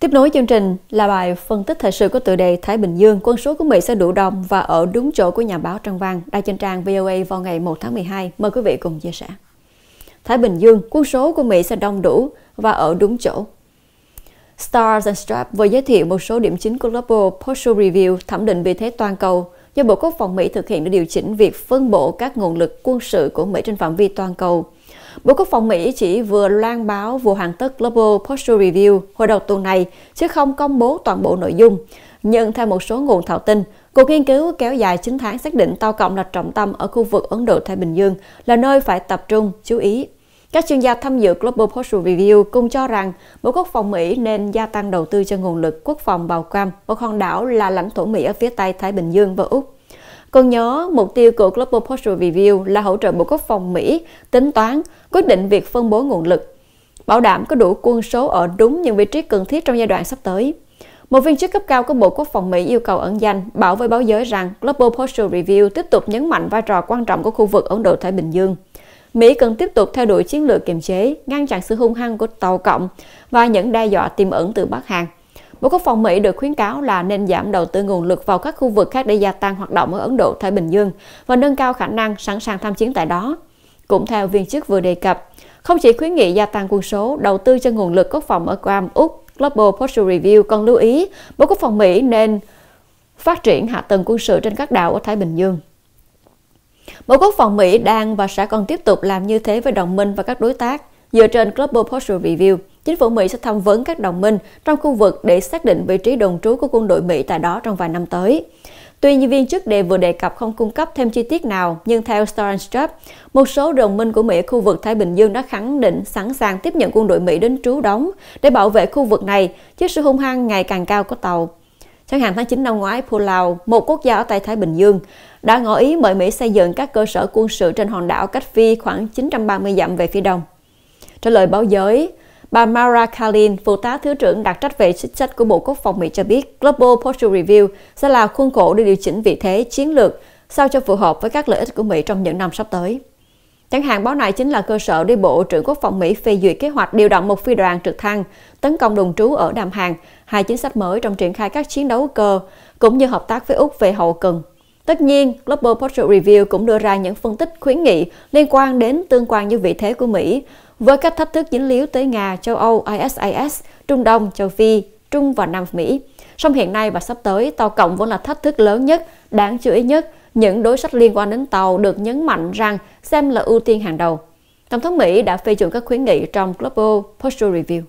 Tiếp nối chương trình là bài phân tích thời sự có tựa đề Thái Bình Dương, quân số của Mỹ sẽ đủ đông và ở đúng chỗ của nhà báo Trang Văn, đăng trên trang VOA vào ngày 1 tháng 12. Mời quý vị cùng chia sẻ. Thái Bình Dương, quân số của Mỹ sẽ đông đủ và ở đúng chỗ. Stars and Straps vừa giới thiệu một số điểm chính của Global Posture Review thẩm định vị thế toàn cầu do Bộ Quốc phòng Mỹ thực hiện để điều chỉnh việc phân bổ các nguồn lực quân sự của Mỹ trên phạm vi toàn cầu – Bộ Quốc phòng Mỹ chỉ vừa loan báo vụ hoàn tất Global Posture Review hồi đầu tuần này, chứ không công bố toàn bộ nội dung. Nhưng theo một số nguồn thạo tin, cuộc nghiên cứu kéo dài 9 tháng xác định tàu cộng là trọng tâm ở khu vực Ấn Độ-Thái Bình Dương là nơi phải tập trung, chú ý. Các chuyên gia tham dự Global Posture Review cũng cho rằng Bộ Quốc phòng Mỹ nên gia tăng đầu tư cho nguồn lực quốc phòng bào cam một hòn đảo là lãnh thổ Mỹ ở phía Tây Thái Bình Dương và Úc. Còn nhớ, mục tiêu của Global Posture Review là hỗ trợ Bộ Quốc phòng Mỹ tính toán, quyết định việc phân bố nguồn lực, bảo đảm có đủ quân số ở đúng những vị trí cần thiết trong giai đoạn sắp tới. Một viên chức cấp cao của Bộ Quốc phòng Mỹ yêu cầu ẩn danh bảo với báo giới rằng Global Posture Review tiếp tục nhấn mạnh vai trò quan trọng của khu vực Ấn Độ-Thái Bình Dương. Mỹ cần tiếp tục theo đuổi chiến lược kiềm chế, ngăn chặn sự hung hăng của Tàu Cộng và những đe dọa tiềm ẩn từ Bắc Hàn. Bộ Quốc phòng Mỹ được khuyến cáo là nên giảm đầu tư nguồn lực vào các khu vực khác để gia tăng hoạt động ở Ấn Độ, Thái Bình Dương và nâng cao khả năng sẵn sàng tham chiến tại đó. Cũng theo viên chức vừa đề cập, không chỉ khuyến nghị gia tăng quân số, đầu tư cho nguồn lực quốc phòng ở Guam, Úc, Global Posture Review còn lưu ý Bộ Quốc phòng Mỹ nên phát triển hạ tầng quân sự trên các đảo ở Thái Bình Dương. Bộ Quốc phòng Mỹ đang và sẽ còn tiếp tục làm như thế với đồng minh và các đối tác dựa trên Global Posture Review chính phủ Mỹ sẽ tham vấn các đồng minh trong khu vực để xác định vị trí đồn trú của quân đội Mỹ tại đó trong vài năm tới. Tuy nhiên viên chức đề vừa đề cập không cung cấp thêm chi tiết nào, nhưng theo Stoltenberg, một số đồng minh của Mỹ ở khu vực Thái Bình Dương đã khẳng định sẵn sàng tiếp nhận quân đội Mỹ đến trú đóng để bảo vệ khu vực này trước sự hung hăng ngày càng cao của tàu. Chẳng hạn tháng 9 năm ngoái, Palau, một quốc gia ở tại Thái Bình Dương, đã ngỏ ý mời Mỹ xây dựng các cơ sở quân sự trên hòn đảo cách phi khoảng 930 dặm về phía đông. Trả lời báo giới, Bà Mara Kalin, phụ tá Thứ trưởng đặc trách về chính sách của Bộ Quốc phòng Mỹ cho biết Global Posture Review sẽ là khuôn khổ để điều chỉnh vị thế chiến lược sao cho phù hợp với các lợi ích của Mỹ trong những năm sắp tới. Chẳng hạn báo này chính là cơ sở để Bộ trưởng Quốc phòng Mỹ phê duyệt kế hoạch điều động một phi đoàn trực thăng tấn công đồn trú ở Đàm Hàn, hai chính sách mới trong triển khai các chiến đấu cơ, cũng như hợp tác với Úc về hậu cần Tất nhiên, Global Portrait Review cũng đưa ra những phân tích khuyến nghị liên quan đến tương quan như vị thế của Mỹ với các thách thức dính líu tới Nga, châu Âu, ISIS, Trung Đông, châu Phi, Trung và Nam Mỹ. Song hiện nay và sắp tới, tàu cộng vẫn là thách thức lớn nhất, đáng chú ý nhất. Những đối sách liên quan đến tàu được nhấn mạnh rằng xem là ưu tiên hàng đầu. Tổng thống Mỹ đã phê chuẩn các khuyến nghị trong Global Posture Review.